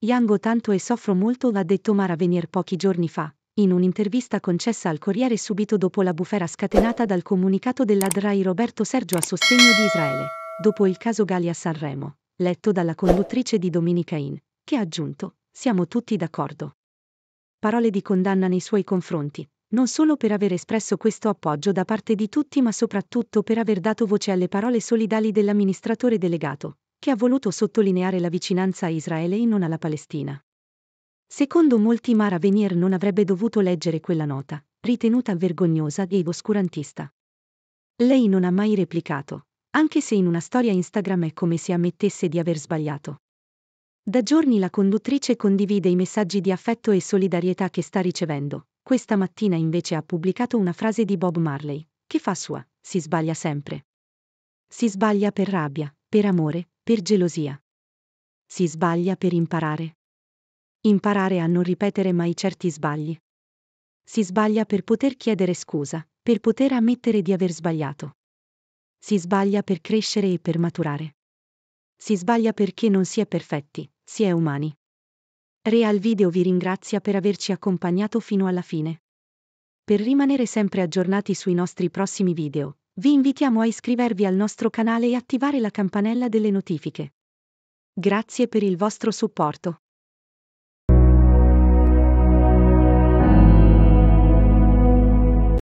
Yango tanto e soffro molto, l'ha detto Mara Venier pochi giorni fa, in un'intervista concessa al Corriere subito dopo la bufera scatenata dal comunicato dell'Adrai Roberto Sergio a sostegno di Israele, dopo il caso Gali a Sanremo, letto dalla conduttrice di Dominica In, che ha aggiunto, siamo tutti d'accordo. Parole di condanna nei suoi confronti, non solo per aver espresso questo appoggio da parte di tutti ma soprattutto per aver dato voce alle parole solidali dell'amministratore delegato, che ha voluto sottolineare la vicinanza a Israele e non alla Palestina. Secondo molti Mara Venier non avrebbe dovuto leggere quella nota, ritenuta vergognosa e oscurantista. Lei non ha mai replicato, anche se in una storia Instagram è come se ammettesse di aver sbagliato. Da giorni la conduttrice condivide i messaggi di affetto e solidarietà che sta ricevendo. Questa mattina invece ha pubblicato una frase di Bob Marley, che fa sua, si sbaglia sempre. Si sbaglia per rabbia, per amore, per gelosia. Si sbaglia per imparare. Imparare a non ripetere mai certi sbagli. Si sbaglia per poter chiedere scusa, per poter ammettere di aver sbagliato. Si sbaglia per crescere e per maturare. Si sbaglia perché non si è perfetti, si è umani. Real Video vi ringrazia per averci accompagnato fino alla fine. Per rimanere sempre aggiornati sui nostri prossimi video, vi invitiamo a iscrivervi al nostro canale e attivare la campanella delle notifiche. Grazie per il vostro supporto.